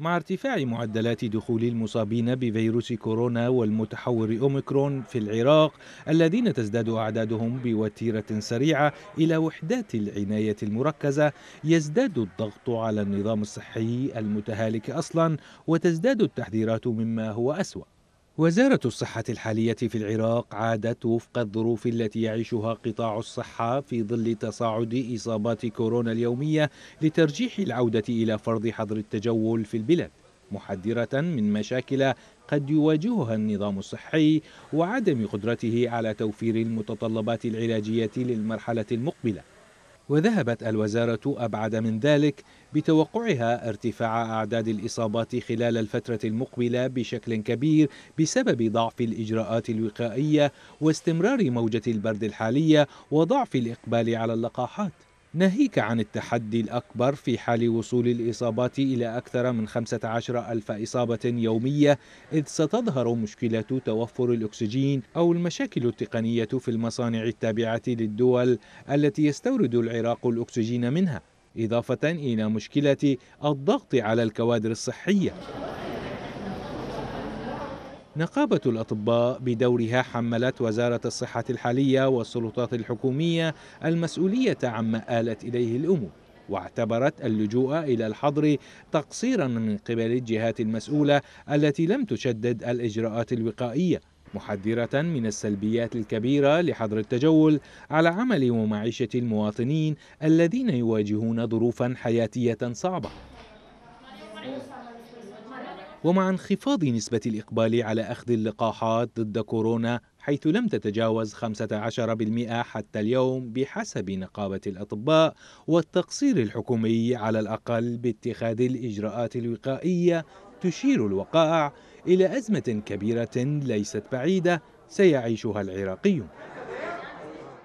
مع ارتفاع معدلات دخول المصابين بفيروس كورونا والمتحور أوميكرون في العراق الذين تزداد أعدادهم بوتيرة سريعة إلى وحدات العناية المركزة يزداد الضغط على النظام الصحي المتهالك أصلا وتزداد التحذيرات مما هو أسوأ وزارة الصحة الحالية في العراق عادت وفق الظروف التي يعيشها قطاع الصحة في ظل تصاعد إصابات كورونا اليومية لترجيح العودة إلى فرض حظر التجول في البلاد محذرة من مشاكل قد يواجهها النظام الصحي وعدم قدرته على توفير المتطلبات العلاجية للمرحلة المقبلة وذهبت الوزارة أبعد من ذلك بتوقعها ارتفاع أعداد الإصابات خلال الفترة المقبلة بشكل كبير بسبب ضعف الإجراءات الوقائية واستمرار موجة البرد الحالية وضعف الإقبال على اللقاحات ناهيك عن التحدي الأكبر في حال وصول الإصابات إلى أكثر من 15 ألف إصابة يومية إذ ستظهر مشكلة توفر الأكسجين أو المشاكل التقنية في المصانع التابعة للدول التي يستورد العراق الأكسجين منها إضافة إلى مشكلة الضغط على الكوادر الصحية نقابة الأطباء بدورها حملت وزارة الصحة الحالية والسلطات الحكومية المسؤولية عما آلت إليه الأمور واعتبرت اللجوء إلى الحظر تقصيرا من قبل الجهات المسؤولة التي لم تشدد الإجراءات الوقائية محذرة من السلبيات الكبيرة لحظر التجول على عمل ومعيشة المواطنين الذين يواجهون ظروفا حياتية صعبة ومع انخفاض نسبة الإقبال على أخذ اللقاحات ضد كورونا حيث لم تتجاوز 15% حتى اليوم بحسب نقابة الأطباء والتقصير الحكومي على الأقل باتخاذ الإجراءات الوقائية تشير الوقائع إلى أزمة كبيرة ليست بعيدة سيعيشها العراقيون